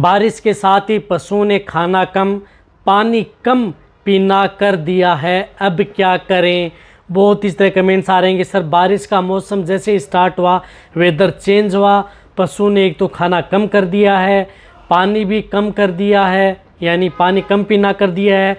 बारिश के साथ ही पशुओं ने खाना कम पानी कम पीना कर दिया है अब क्या करें बहुत इस तरह कमेंट्स आ रहे हैं कि सर बारिश का मौसम जैसे स्टार्ट हुआ वेदर चेंज हुआ पशु ने एक तो खाना कम कर दिया है पानी भी कम कर दिया है यानी पानी कम पीना कर दिया है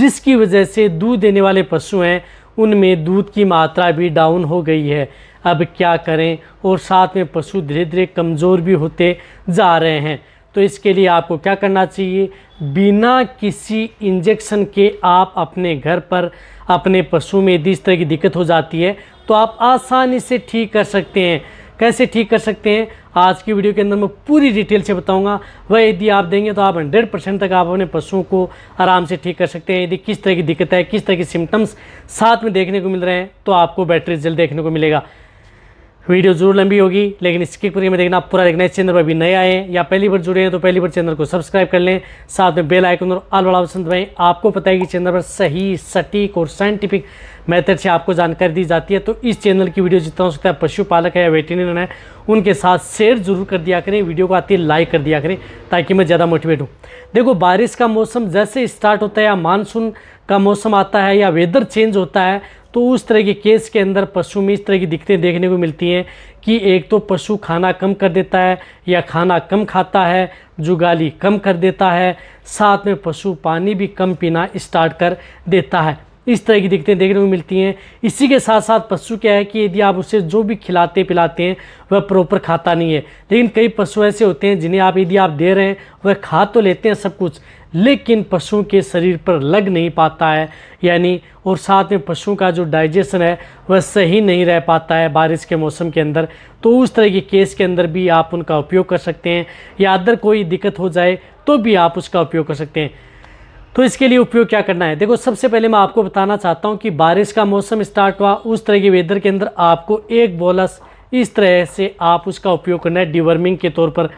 जिसकी वजह से दूध देने वाले पशु हैं उनमें दूध की मात्रा भी डाउन हो गई है अब क्या करें और साथ में पशु धीरे धीरे कमज़ोर भी होते जा रहे हैं तो इसके लिए आपको क्या करना चाहिए बिना किसी इंजेक्शन के आप अपने घर पर अपने पशु में यदि इस तरह की दिक्कत हो जाती है तो आप आसानी से ठीक कर सकते हैं कैसे ठीक कर सकते हैं आज की वीडियो के अंदर मैं पूरी डिटेल से बताऊंगा वह यदि आप देंगे तो आप 100 परसेंट तक आप अपने पशुओं को आराम से ठीक कर सकते हैं यदि किस तरह की दिक्कत है किस तरह के सिम्टम्स साथ में देखने को मिल रहे हैं तो आपको बैटरी जल्द देखने को मिलेगा वीडियो जरूर लंबी होगी लेकिन इसकी पूरी में देखना आप पूरा देखना इस चैनल पर अभी नए आए हैं या पहली बार जुड़े हैं तो पहली बार चैनल को सब्सक्राइब कर लें साथ में बेल आइकन और आल बड़ा पसंद भाई आपको पता है कि चैनल पर सही सटीक और साइंटिफिक मेथड से आपको जानकारी दी जाती है तो इस चैनल की वीडियो जितना हो सकता है पशुपालक है या वेटेरिनर है उनके साथ शेयर जरूर कर दिया करें वीडियो को आती लाइक कर दिया करें ताकि मैं ज़्यादा मोटिवेट हूँ देखो बारिश का मौसम जैसे स्टार्ट होता है या मानसून का मौसम आता है या वेदर चेंज होता है तो उस तरह के केस के अंदर पशु में इस तरह की दिक्कतें देखने को मिलती हैं कि एक तो पशु खाना कम कर देता है या खाना कम खाता है जुगाली कम कर देता है साथ में पशु पानी भी कम पीना स्टार्ट कर देता है इस तरह की दिक्कतें देखने को मिलती हैं इसी के साथ साथ पशु क्या है कि यदि आप उसे जो भी खिलाते पिलाते हैं वह प्रॉपर खाता नहीं है लेकिन कई पशु ऐसे होते हैं जिन्हें आप यदि आप दे रहे हैं वह खा तो लेते हैं सब कुछ लेकिन पशुओं के शरीर पर लग नहीं पाता है यानी और साथ में पशुओं का जो डाइजेशन है वह सही नहीं रह पाता है बारिश के मौसम के अंदर तो उस तरह के केस के अंदर भी आप उनका उपयोग कर सकते हैं या अदर कोई दिक्कत हो जाए तो भी आप उसका उपयोग कर सकते हैं तो इसके लिए उपयोग क्या करना है देखो सबसे पहले मैं आपको बताना चाहता हूँ कि बारिश का मौसम स्टार्ट हुआ उस तरह के वेदर के अंदर आपको एक बोलस इस तरह से आप उसका उपयोग करना है डिवर्मिंग के तौर पर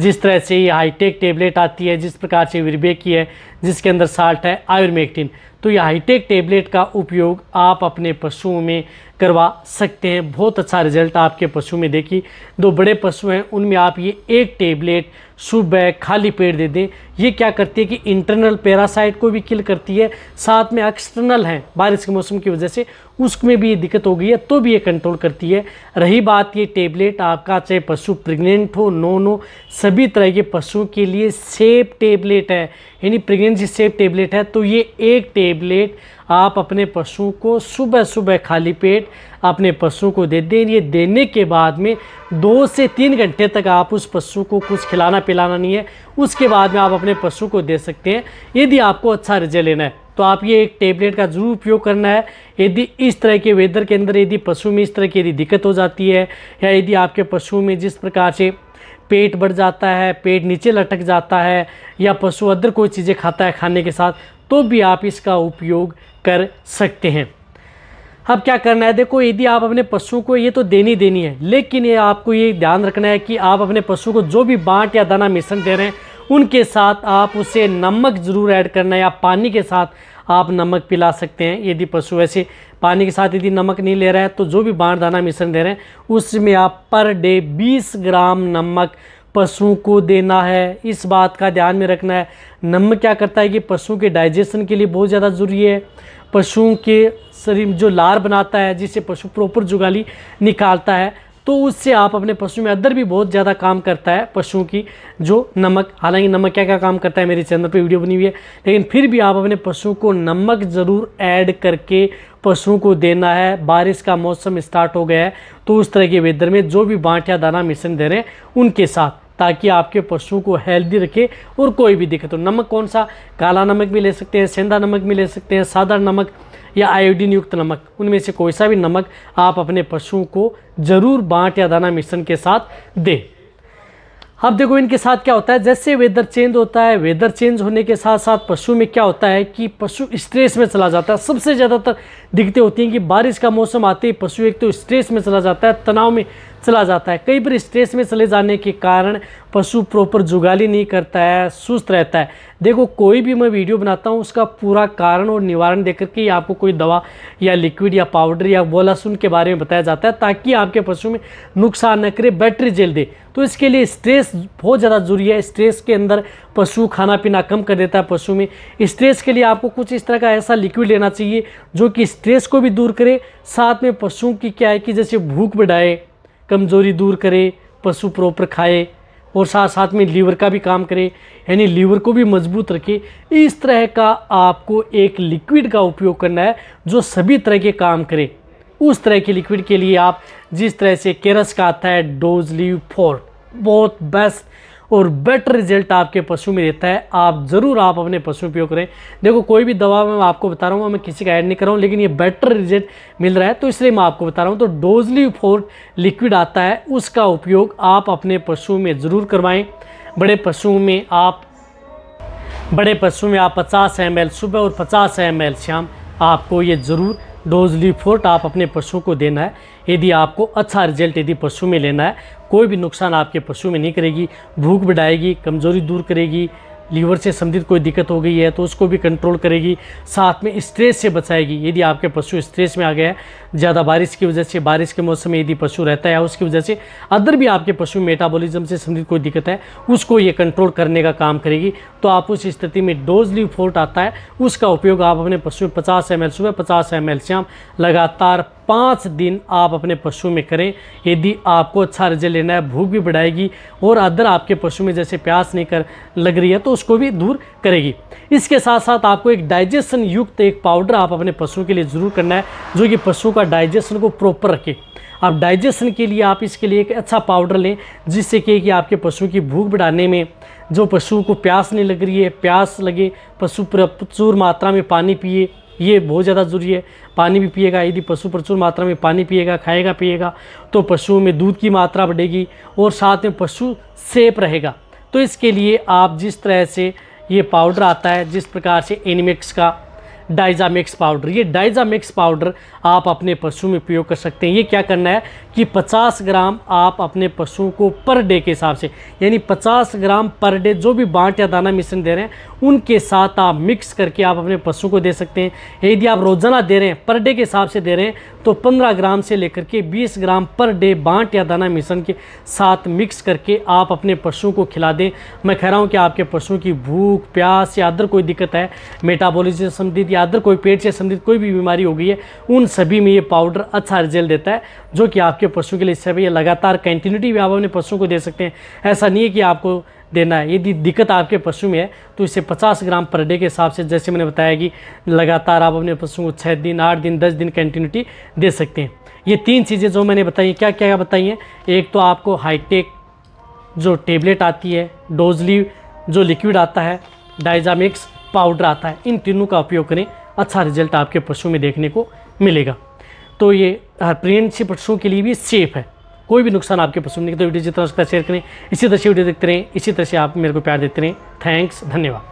जिस तरह से ये हाईटेक टेबलेट आती है जिस प्रकार से विरबे की है जिसके अंदर साल्ट है आयुर्मेक्टिन तो यह हाईटेक टेबलेट का उपयोग आप अपने पशुओं में करवा सकते हैं बहुत अच्छा रिजल्ट आपके पशु में देखिए दो बड़े पशु हैं उनमें आप ये एक टेबलेट सुबह खाली पेट दे दें ये क्या करती है कि इंटरनल पैरासाइट को भी किल करती है साथ में एक्सटर्नल हैं बारिश के मौसम की वजह से उसमें भी ये दिक्कत हो गई है तो भी ये कंट्रोल करती है रही बात ये टेबलेट आपका चाहे पशु प्रेगनेंट हो नो नो सभी तरह के पशुओं के लिए सेफ टेबलेट है यानी प्रेगनेंट ऑरेंज शेप टेबलेट है तो ये एक टेबलेट आप अपने पशु को सुबह सुबह खाली पेट अपने पशु को दे दें ये देने के बाद में दो से तीन घंटे तक आप उस पशु को कुछ खिलाना पिलाना नहीं है उसके बाद में आप अपने पशु को दे सकते हैं यदि आपको अच्छा रिजल्ट लेना है तो आप ये एक टेबलेट का ज़रूर उपयोग करना है यदि इस तरह के वेदर के अंदर यदि पशु में इस तरह की यदि दिक्कत हो जाती है या यदि आपके पशु में जिस प्रकार से पेट बढ़ जाता है पेट नीचे लटक जाता है या पशु अदर कोई चीज़ें खाता है खाने के साथ तो भी आप इसका उपयोग कर सकते हैं अब क्या करना है देखो यदि आप अपने पशु को ये तो देनी देनी है लेकिन ये आपको ये ध्यान रखना है कि आप अपने पशु को जो भी बाँट या दाना मिश्रण दे रहे हैं उनके साथ आप उसे नमक ज़रूर ऐड करना है या पानी के साथ आप नमक पिला सकते हैं यदि पशु ऐसे पानी के साथ यदि नमक नहीं ले रहा है तो जो भी बाण दाना मिश्रण दे रहे हैं उसमें आप पर डे 20 ग्राम नमक पशुओं को देना है इस बात का ध्यान में रखना है नमक क्या करता है कि पशुओं के डाइजेशन के लिए बहुत ज़्यादा ज़रूरी है पशुओं के शरीर जो लार बनाता है जिससे पशु प्रॉपर जुगाली निकालता है तो उससे आप अपने पशु में अदर भी बहुत ज़्यादा काम करता है पशुओं की जो नमक हालांकि नमक क्या क्या काम करता है मेरे चैनल पर वीडियो बनी हुई है लेकिन फिर भी आप अपने पशुओं को नमक ज़रूर ऐड करके पशुओं को देना है बारिश का मौसम स्टार्ट हो गया है तो उस तरह के वेदर में जो भी बाँट या दाना मिश्रण दे रहे हैं उनके साथ ताकि आपके पशुओं को हेल्दी रखे और कोई भी दिक्कत हो नमक कौन सा काला नमक भी ले सकते हैं सेंधा नमक भी ले सकते हैं सादा नमक या आयोडीन युक्त नमक उनमें से कोई सा भी नमक आप अपने पशुओं को ज़रूर बांट या दाना मिश्रण के साथ दें अब देखो इनके साथ क्या होता है जैसे वेदर चेंज होता है वेदर चेंज होने के साथ साथ पशु में क्या होता है कि पशु स्ट्रेस में चला जाता है सबसे ज़्यादातर दिक्कतें होती हैं कि बारिश का मौसम आते ही पशु एक तो स्ट्रेस में चला जाता है तनाव में चला जाता है कई बार स्ट्रेस में चले जाने के कारण पशु प्रॉपर जुगाली नहीं करता है सुस्त रहता है देखो कोई भी मैं वीडियो बनाता हूँ उसका पूरा कारण और निवारण देकर के आपको कोई दवा या लिक्विड या पाउडर या लहसुन के बारे में बताया जाता है ताकि आपके पशु में नुकसान न करे बैटरी जेल दे तो इसके लिए स्ट्रेस बहुत ज़्यादा जरूरी है स्ट्रेस के अंदर पशु खाना पीना कम कर देता है पशु में स्ट्रेस के लिए आपको कुछ इस तरह का ऐसा लिक्विड लेना चाहिए जो कि स्ट्रेस को भी दूर करे साथ में पशुओं की क्या है कि जैसे भूख बढ़ाए कमज़ोरी दूर करे पशु प्रॉपर खाए और साथ साथ में लीवर का भी काम करे यानी लीवर को भी मजबूत रखे इस तरह का आपको एक लिक्विड का उपयोग करना है जो सभी तरह के काम करे उस तरह के लिक्विड के लिए आप जिस तरह से केरस का आता है डोज लीव फोर बहुत बेस्ट और बेटर रिजल्ट आपके पशु में देता है आप ज़रूर आप अपने पशु उपयोग करें देखो कोई भी दवा मैं आपको बता रहा हूँ मैं किसी का ऐड नहीं कर रहा हूँ लेकिन ये बेटर रिजल्ट मिल रहा है तो इसलिए मैं आपको बता रहा हूँ तो डोजली फोर्ट लिक्विड आता है उसका उपयोग आप अपने पशु में ज़रूर करवाएँ बड़े पशुओं में आप बड़े पशु में आप पचास एम सुबह और पचास एम शाम आपको ये ज़रूर डोजली फोर्ट आप अपने पशुओं को देना है यदि आपको अच्छा रिजल्ट यदि पशु में लेना है कोई भी नुकसान आपके पशु में नहीं करेगी भूख बढ़ाएगी कमज़ोरी दूर करेगी लीवर से संबंधित कोई दिक्कत हो गई है तो उसको भी कंट्रोल करेगी साथ में स्ट्रेस से बचाएगी यदि आपके पशु स्ट्रेस में आ गया है ज़्यादा बारिश की वजह से बारिश के मौसम में यदि पशु रहता है उसकी वजह से अदर भी आपके पशु मेटाबॉलिज्म से संबंधित कोई दिक्कत है उसको ये कंट्रोल करने का काम करेगी तो आप उस स्थिति में डोजली फोर्ट आता है उसका उपयोग आप अपने पशु में पचास एम सुबह पचास एम शाम लगातार पाँच दिन आप अपने पशु में करें यदि आपको अच्छा रिजल्ट लेना है भूख भी बढ़ाएगी और अदर आपके पशु में जैसे प्यास नहीं कर लग रही है तो उसको भी दूर करेगी इसके साथ साथ आपको एक डाइजेशन युक्त एक पाउडर आप अपने पशु के लिए ज़रूर करना है जो कि पशु का आपका डाइजेशन को प्रॉपर रखे आप डाइजेशन के लिए आप इसके लिए एक अच्छा पाउडर लें जिससे कि, कि आपके पशु की भूख बढ़ाने में जो पशु को प्यास नहीं लग रही है प्यास लगे पशु प्रचुर मात्रा में पानी पिए ये बहुत ज़्यादा ज़रूरी है पानी भी पिएगा यदि पशु प्रचुर मात्रा में पानी पिएगा खाएगा पिएगा तो पशुओं में दूध की मात्रा बढ़ेगी और साथ में पशु सेफ रहेगा तो इसके लिए आप जिस तरह से ये पाउडर आता है जिस प्रकार से एनिमिक्स का डाइजा मिक्स पाउडर ये डाइजा मिक्स पाउडर आप अपने पशु में प्रयोग कर सकते हैं ये क्या करना है कि 50 ग्राम आप अपने पशुओं को पर डे के हिसाब से यानी 50 ग्राम पर डे जो भी बांट या दाना मिश्रण दे रहे हैं उनके साथ आप मिक्स करके आप अपने पशु को दे सकते हैं यदि आप रोज़ाना दे रहे हैं पर डे के हिसाब से दे रहे हैं तो 15 ग्राम से लेकर के 20 ग्राम पर डे बांट या दाना मिश्रण के साथ मिक्स करके आप अपने पशुओं को खिला दें मैं कह रहा हूँ कि आपके पशुओं की भूख प्यास या अदर कोई दिक्कत है मेटाबॉलिज्म से संबंधित या अदर कोई पेट से संबंधित कोई भी बीमारी हो गई है उन सभी में ये पाउडर अच्छा रिजल्ट देता है जो कि आपके पशुओं के लिए सभी लगातार कंटिन्यूटी भी आप अपने पशुओं को दे सकते हैं ऐसा नहीं है कि आपको देना है यदि दिक्कत आपके पशु में है तो इसे 50 ग्राम पर डे के हिसाब से जैसे मैंने बताया कि लगातार आप अपने पशुओं को छः दिन आठ दिन दस दिन कंटिन्यूटी दे सकते हैं ये तीन चीज़ें जो मैंने बताई क्या क्या बताई हैं एक तो आपको हाईटेक जो टेबलेट आती है डोजली जो लिक्विड आता है डाइजामिक्स पाउडर आता है इन तीनों का उपयोग करें अच्छा रिजल्ट आपके पशु में देखने को मिलेगा तो ये प्रेगनेंसी पशुओं के लिए भी सेफ़ है कोई भी नुकसान आपके पसंद नहीं तो वीडियो जितना उसका शेयर करें इसी तरह से वीडियो देखते रहें इसी तरह से आप मेरे को प्यार देते रहें थैंक्स धन्यवाद